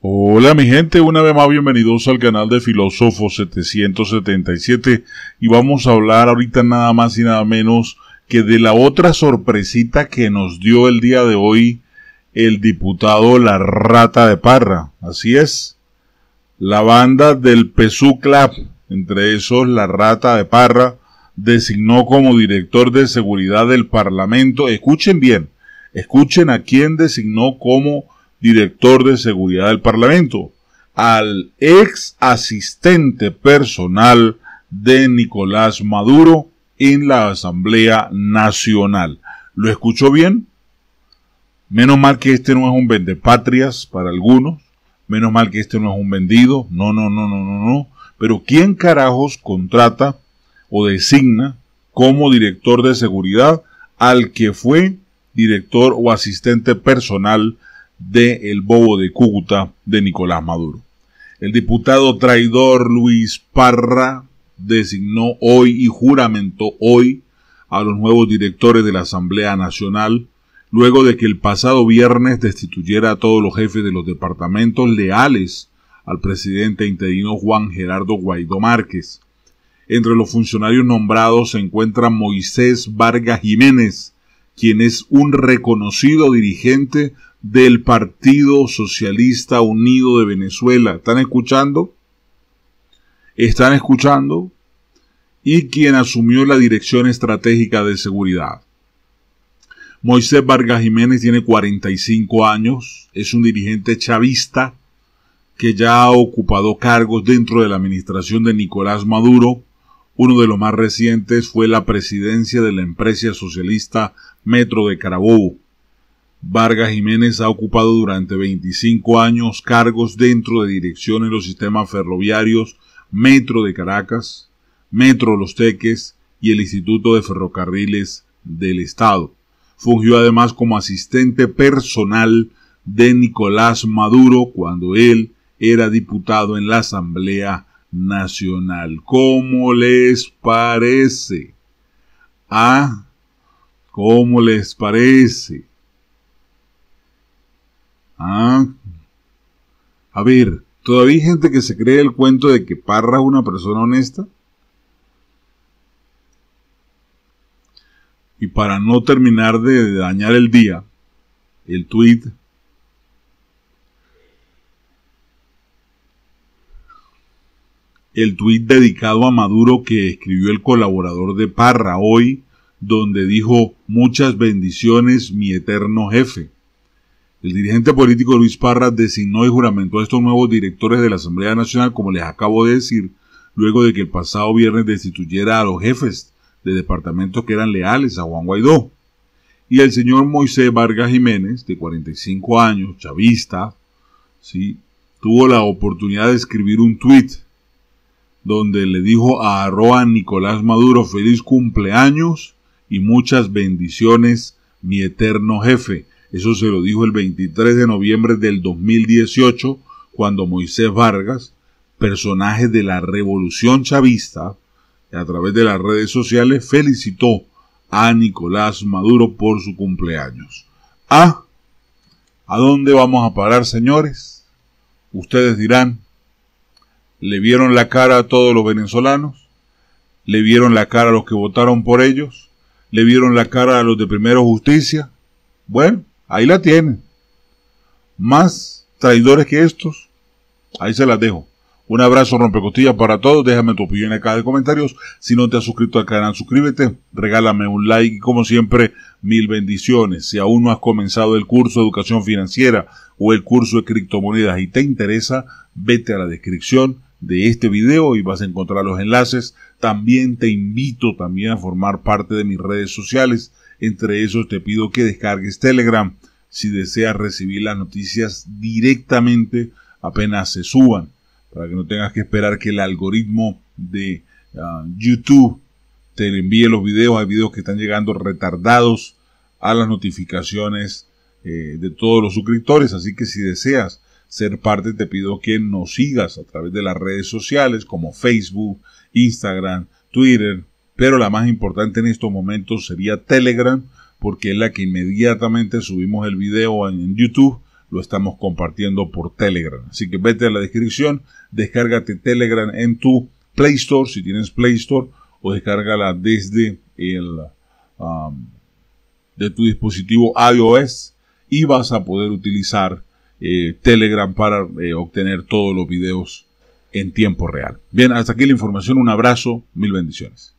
Hola mi gente, una vez más bienvenidos al canal de Filósofo 777 y vamos a hablar ahorita nada más y nada menos que de la otra sorpresita que nos dio el día de hoy el diputado La Rata de Parra. Así es, la banda del PSU Club, entre esos La Rata de Parra, designó como director de seguridad del Parlamento, escuchen bien, escuchen a quién designó como director de seguridad del Parlamento, al ex asistente personal de Nicolás Maduro en la Asamblea Nacional. ¿Lo escuchó bien? Menos mal que este no es un vendepatrias para algunos, menos mal que este no es un vendido, no, no, no, no, no, no. Pero ¿quién carajos contrata o designa como director de seguridad al que fue director o asistente personal de El Bobo de Cúcuta de Nicolás Maduro. El diputado traidor Luis Parra designó hoy y juramentó hoy a los nuevos directores de la Asamblea Nacional, luego de que el pasado viernes destituyera a todos los jefes de los departamentos leales al presidente interino Juan Gerardo Guaidó Márquez. Entre los funcionarios nombrados se encuentra Moisés Vargas Jiménez, quien es un reconocido dirigente del Partido Socialista Unido de Venezuela. ¿Están escuchando? ¿Están escuchando? Y quien asumió la dirección estratégica de seguridad. Moisés Vargas Jiménez tiene 45 años, es un dirigente chavista que ya ha ocupado cargos dentro de la administración de Nicolás Maduro. Uno de los más recientes fue la presidencia de la empresa socialista Metro de Carabobo. Vargas Jiménez ha ocupado durante 25 años cargos dentro de dirección en los sistemas ferroviarios Metro de Caracas, Metro Los Teques y el Instituto de Ferrocarriles del Estado. Fungió además como asistente personal de Nicolás Maduro cuando él era diputado en la Asamblea Nacional. ¿Cómo les parece? ¿Ah? ¿Cómo les parece? Ah. A ver, ¿todavía hay gente que se cree el cuento de que Parra es una persona honesta? Y para no terminar de dañar el día, el tweet el tuit dedicado a Maduro que escribió el colaborador de Parra hoy, donde dijo muchas bendiciones mi eterno jefe. El dirigente político Luis Parra designó y juramentó a estos nuevos directores de la Asamblea Nacional, como les acabo de decir, luego de que el pasado viernes destituyera a los jefes de departamentos que eran leales a Juan Guaidó. Y el señor Moisés Vargas Jiménez, de 45 años, chavista, ¿sí? tuvo la oportunidad de escribir un tuit donde le dijo a Arroa Nicolás Maduro feliz cumpleaños y muchas bendiciones, mi eterno jefe. Eso se lo dijo el 23 de noviembre del 2018, cuando Moisés Vargas, personaje de la revolución chavista, a través de las redes sociales felicitó a Nicolás Maduro por su cumpleaños. Ah, ¿a dónde vamos a parar, señores? Ustedes dirán, ¿le vieron la cara a todos los venezolanos? ¿Le vieron la cara a los que votaron por ellos? ¿Le vieron la cara a los de Primero Justicia? Bueno, Ahí la tienen. Más traidores que estos. Ahí se las dejo. Un abrazo rompecostillas para todos. Déjame tu opinión acá de comentarios. Si no te has suscrito al canal, suscríbete. Regálame un like y como siempre, mil bendiciones. Si aún no has comenzado el curso de educación financiera o el curso de criptomonedas y te interesa, vete a la descripción de este video y vas a encontrar los enlaces. También te invito también a formar parte de mis redes sociales. Entre esos te pido que descargues Telegram si deseas recibir las noticias directamente apenas se suban, para que no tengas que esperar que el algoritmo de ah, YouTube te envíe los videos. Hay videos que están llegando retardados a las notificaciones eh, de todos los suscriptores, así que si deseas ser parte, te pido que nos sigas a través de las redes sociales como Facebook, Instagram, Twitter, pero la más importante en estos momentos sería Telegram, porque es la que inmediatamente subimos el video en YouTube, lo estamos compartiendo por Telegram. Así que vete a la descripción, descárgate Telegram en tu Play Store, si tienes Play Store, o descárgala desde el um, de tu dispositivo iOS y vas a poder utilizar eh, Telegram para eh, obtener todos los videos en tiempo real. Bien, hasta aquí la información. Un abrazo, mil bendiciones.